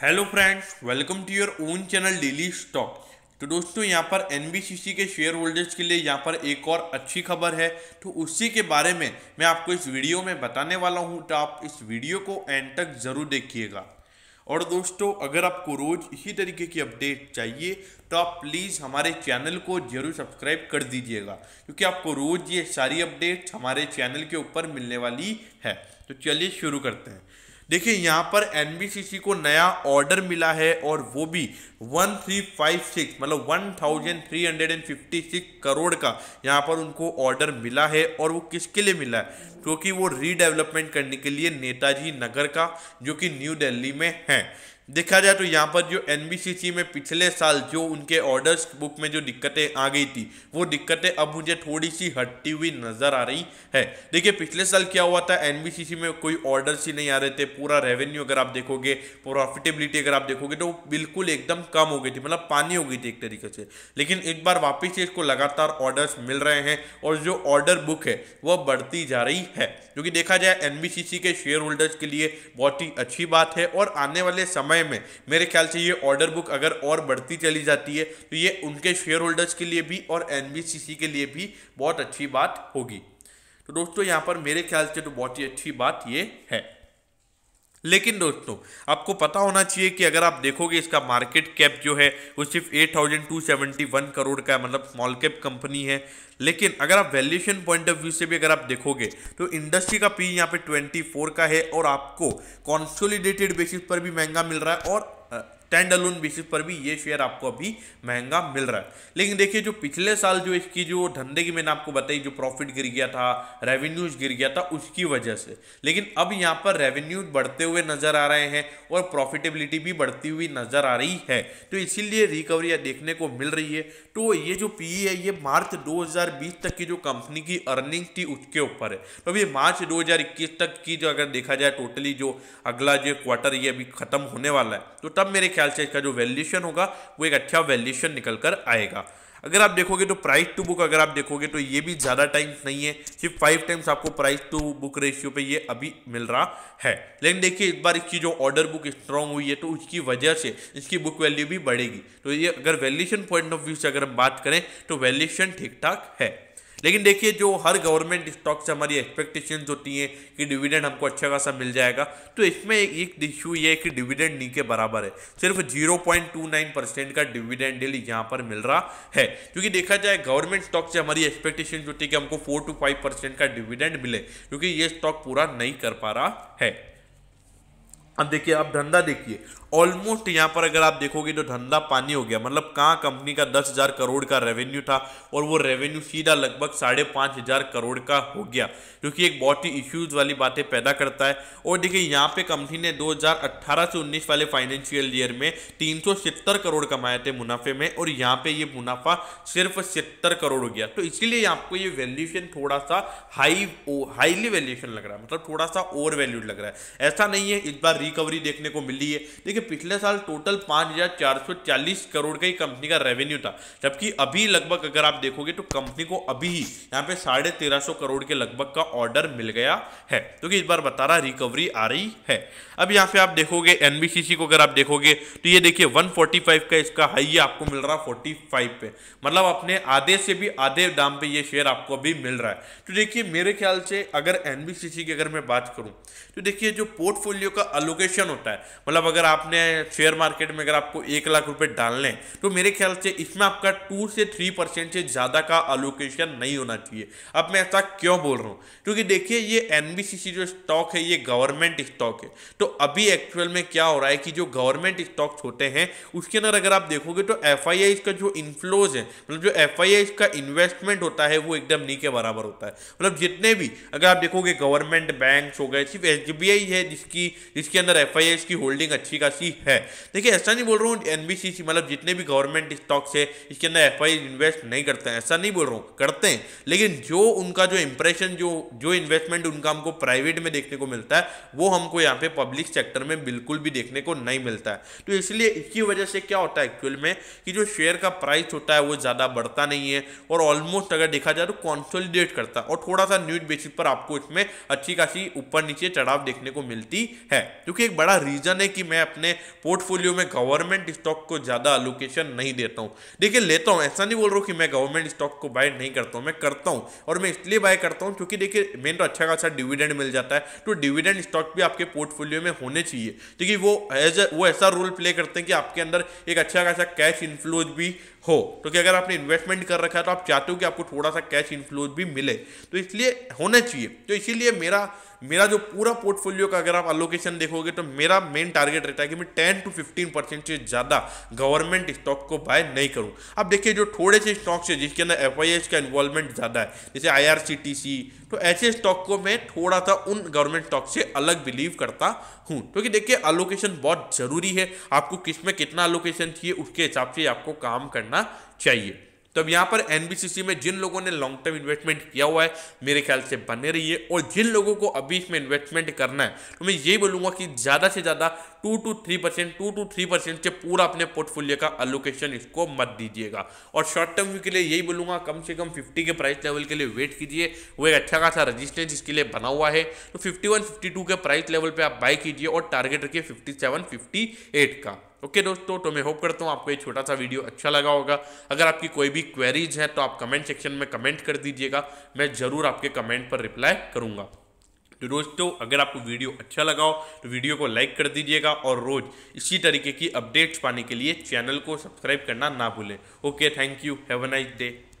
hello friends welcome to your own channel daily stock तो दोस्तों यहाँ पर एन के शेयर होल्डर्स के लिए यहाँ पर एक और अच्छी खबर है तो उसी के बारे में मैं आपको इस वीडियो में बताने वाला हूँ तो आप इस वीडियो को एंड तक ज़रूर देखिएगा और दोस्तों अगर आपको रोज़ इसी तरीके की अपडेट चाहिए तो आप प्लीज़ हमारे चैनल को जरूर सब्सक्राइब कर दीजिएगा क्योंकि आपको रोज़ ये सारी अपडेट्स हमारे चैनल के ऊपर मिलने वाली है तो चलिए शुरू करते हैं देखिए यहाँ पर एन को नया ऑर्डर मिला है और वो भी 1356 मतलब 1356 करोड़ का यहाँ पर उनको ऑर्डर मिला है और वो किसके लिए मिला है क्योंकि तो वो रीडेवलपमेंट करने के लिए नेताजी नगर का जो कि न्यू दिल्ली में है देखा जाए तो यहाँ पर जो एन में पिछले साल जो उनके ऑर्डर्स बुक में जो दिक्कतें आ गई थी वो दिक्कतें अब मुझे थोड़ी सी हटती हुई नज़र आ रही है देखिए पिछले साल क्या हुआ था एन में कोई ऑर्डर्स ही नहीं आ रहे थे पूरा रेवेन्यू अगर आप देखोगे प्रॉफिटेबिलिटी अगर आप देखोगे तो बिल्कुल एकदम कम हो गई थी मतलब पानी हो गई थी एक तरीके से लेकिन एक बार वापिस से इसको लगातार ऑर्डर्स मिल रहे हैं और जो ऑर्डर बुक है वह बढ़ती जा रही है क्योंकि देखा जाए एन के शेयर होल्डर्स के लिए बहुत ही अच्छी बात है और आने वाले समय समय में मेरे ख्याल से ये ऑर्डर बुक अगर और बढ़ती चली जाती है तो ये उनके शेयर होल्डर्स के लिए भी और एन के लिए भी बहुत अच्छी बात होगी तो दोस्तों यहाँ पर मेरे ख्याल से तो बहुत ही अच्छी बात ये है लेकिन दोस्तों आपको पता होना चाहिए कि अगर आप देखोगे इसका मार्केट कैप जो है वो सिर्फ 8,271 करोड़ का है मतलब स्मॉल कैप कंपनी है लेकिन अगर आप वैल्यूएशन पॉइंट ऑफ व्यू से भी अगर आप देखोगे तो इंडस्ट्री का पी यहाँ पे 24 का है और आपको कॉन्सोलिडेटेड बेसिस पर भी महंगा मिल रहा है और अलोन बेसिस पर भी ये शेयर आपको अभी महंगा मिल रहा है लेकिन देखिए जो पिछले साल जो इसकी जो धंधे की मैंने आपको बताई जो प्रॉफिट गिर गया था रेवेन्यूज गिर गया था उसकी वजह से लेकिन अब यहाँ पर रेवेन्यू बढ़ते हुए नजर आ रहे हैं और प्रॉफिटेबिलिटी भी बढ़ती हुई नजर आ रही है तो इसीलिए रिकवरी देखने को मिल रही है तो ये जो पी e है ये मार्च दो तक की जो कंपनी की अर्निंग थी उसके ऊपर है तो अभी मार्च दो तक की जो अगर देखा जाए टोटली जो अगला जो क्वार्टर ये अभी खत्म होने वाला है तो तब मेरे ख्याल से इसका जो वैल्यूशन होगा वो एक अच्छा वैल्यूशन निकल कर आएगा अगर आप देखोगे तो प्राइस टू बुक अगर आप देखोगे तो ये भी ज़्यादा टाइम्स नहीं है सिर्फ फाइव टाइम्स आपको प्राइस टू बुक रेशियो पे ये अभी मिल रहा है लेकिन देखिए इस बार इसकी जो ऑर्डर बुक स्ट्रांग हुई है तो उसकी वजह से इसकी बुक वैल्यू भी बढ़ेगी तो ये अगर वैल्यूशन पॉइंट ऑफ व्यू से अगर हम बात करें तो वैल्यूशन ठीक ठाक है लेकिन देखिए जो हर गवर्नमेंट स्टॉक से हमारी एक्सपेक्टेशन होती हैं कि डिविडेंड हमको अच्छा खासा मिल जाएगा तो इसमें एक इश्यू ये है कि डिविडेंड नी के बराबर है सिर्फ 0.29 परसेंट का डिविडेंड डेली यहाँ पर मिल रहा है क्योंकि देखा जाए गवर्नमेंट स्टॉक से हमारी एक्सपेक्टेशन होती है कि हमको फोर टू फाइव परसेंट का डिविडेंड मिले क्योंकि ये स्टॉक पूरा नहीं कर पा रहा है अब देखिए आप धंधा देखिए ऑलमोस्ट यहाँ पर अगर आप देखोगे तो धंधा पानी हो गया मतलब कहाँ कंपनी का दस हज़ार करोड़ का रेवेन्यू था और वो रेवेन्यू सीधा लगभग साढ़े पाँच हज़ार करोड़ का हो गया जो कि एक बहुत ही इश्यूज वाली बातें पैदा करता है और देखिए यहाँ पे कंपनी ने 2018 से 19 वाले फाइनेंशियल ईयर में तीन करोड़ कमाए थे मुनाफे में और यहाँ पर ये मुनाफा सिर्फ सत्तर करोड़ हो गया तो इसीलिए आपको ये वैल्यूशन थोड़ा सा हाई हाईली वैल्यूशन लग रहा है मतलब थोड़ा सा ओवर वैल्यूड लग रहा है ऐसा नहीं है इस बार रिकवरी देखने को मिली है देखिए पिछले साल टोटल पाँच हज़ार चार सौ चालीस करोड़ का ही कंपनी का रेवेन्यू था जबकि अभी लगभग अगर आप देखोगे तो कंपनी को अभी ही यहाँ पे साढ़े तेरह सौ करोड़ के लगभग का ऑर्डर मिल गया है क्योंकि तो इस बार बता रहा रिकवरी आ रही है अब यहाँ पे आप देखोगे एन को अगर आप देखोगे तो ये देखिए वन का इसका हाई आपको मिल रहा 45 पे मतलब अपने आधे से भी आधे दाम पर ये शेयर आपको अभी मिल रहा है तो देखिए मेरे ख्याल से अगर एन की अगर मैं बात करूँ तो देखिए जो पोर्टफोलियो का अलो एलोकेशन होता है मतलब अगर आपने शेयर मार्केट में अगर आपको एक लाख रुपए डाल लें तो मेरे ख्याल से इसमें आपका टू से थ्री परसेंट से ज़्यादा का एलोकेशन नहीं होना चाहिए अब मैं ऐसा क्यों बोल रहा हूँ क्योंकि देखिए ये एन जो स्टॉक है ये गवर्नमेंट स्टॉक है तो अभी एक्चुअल में क्या हो रहा है कि जो गवर्नमेंट स्टॉक्स होते हैं उसके अंदर अगर आप देखोगे तो एफ का जो इन्फ्लोज है मतलब जो एफ का इन्वेस्टमेंट होता है वो एकदम नी के बराबर होता है मतलब जितने भी अगर आप देखोगे गवर्नमेंट बैंक हो गए सिर्फ एस है जिसकी जिसके अंदर एफ की होल्डिंग अच्छी खासी है देखिए ऐसा नहीं बोल रहा हूँ एनबीसीसी मतलब जितने भी गवर्नमेंट स्टॉक्स है इसके अंदर एफ इन्वेस्ट नहीं करते हैं ऐसा नहीं बोल रहा हूँ करते हैं लेकिन जो उनका जो इंप्रेशन जो जो इन्वेस्टमेंट उनका हमको प्राइवेट में देखने को मिलता है वो हमको यहाँ पे पब्लिक सेक्टर में बिल्कुल भी देखने को नहीं मिलता है तो इसलिए इसकी वजह से क्या होता है एक्चुअल में कि जो शेयर का प्राइस होता है वो ज़्यादा बढ़ता नहीं है और ऑलमोस्ट अगर देखा जाए तो कॉन्सोलिडेट करता है और थोड़ा सा न्यूज बेसिस पर आपको इसमें अच्छी खासी ऊपर नीचे चढ़ाव देखने को मिलती है तो क्योंकि एक बड़ा रीज़न है कि मैं अपने पोर्टफोलियो में गवर्नमेंट स्टॉक को ज़्यादा अलोकेशन नहीं देता हूं देखिए लेता हूं ऐसा नहीं बोल रहा हूं कि मैं गवर्नमेंट स्टॉक को बाय नहीं करता हूं मैं करता हूं और मैं इसलिए बाय करता हूं क्योंकि देखिए मेन तो अच्छा खासा डिविडेंड मिल जाता है तो डिविडेंड स्टॉक भी आपके पोर्टफोलियो में होने चाहिए क्योंकि वो एज वो ऐसा रोल प्ले करते हैं कि आपके अंदर एक अच्छा खासा कैश इन्फ्लोज भी हो क्योंकि तो अगर आपने इन्वेस्टमेंट कर रखा है तो आप चाहते हो कि आपको थोड़ा सा कैश इन्फ्लोज भी मिले तो इसलिए होना चाहिए तो इसीलिए मेरा मेरा जो पूरा पोर्टफोलियो का अगर आप अलोकेशन देखोगे तो मेरा मेन टारगेट रहता है कि मैं टेन टू फिफ्टीन परसेंट से ज़्यादा गवर्नमेंट स्टॉक को बाय नहीं करूँ अब देखिए जो थोड़े से स्टॉक्स है जिसके अंदर एफ का इन्वॉल्वमेंट ज़्यादा है जैसे आई तो ऐसे स्टॉक को मैं थोड़ा सा उन गवर्नमेंट स्टॉक से अलग बिलीव करता हूँ क्योंकि देखिए अलोकेशन बहुत ज़रूरी है आपको किस में कितना अलोकेशन चाहिए उसके हिसाब से आपको काम करना करना चाहिए तो अब यहाँ पर एनबीसीसी में जिन लोगों ने लॉन्ग टर्म इन्वेस्टमेंट किया हुआ है मेरे ख्याल से बने रहिए और जिन लोगों को अभी इसमें इन्वेस्टमेंट करना है तो मैं यही बोलूंगा कि ज़्यादा से ज़्यादा two to three percent two to three percent से पूरा अपने पोर्टफोलियो का अलोकेशन इसको मत दीजिएगा और शॉर्ट टर्म के लिए यही बोलूंगा कम से कम फिफ्टी के प्राइस लेवल के लिए वेट कीजिए वो एक अच्छा खासा रजिस्टेंस इसके लिए बना हुआ है तो फिफ्टी वन के प्राइस लेवल पर आप बाई कीजिए और टारगेट रखिए फिफ्टी सेवन का ओके दोस्तों तो मैं होप करता हूँ आपको ये छोटा सा वीडियो अच्छा लगा होगा अगर आपकी कोई भी क्वेरीज है तो आप कमेंट सेक्शन में कमेंट कर दीजिएगा मैं ज़रूर आपके कमेंट पर रिप्लाई करूँगा तो दोस्तों अगर आपको वीडियो अच्छा लगा हो तो वीडियो को लाइक कर दीजिएगा और रोज इसी तरीके की अपडेट्स पाने के लिए चैनल को सब्सक्राइब करना ना भूलें okay thank you have a nice day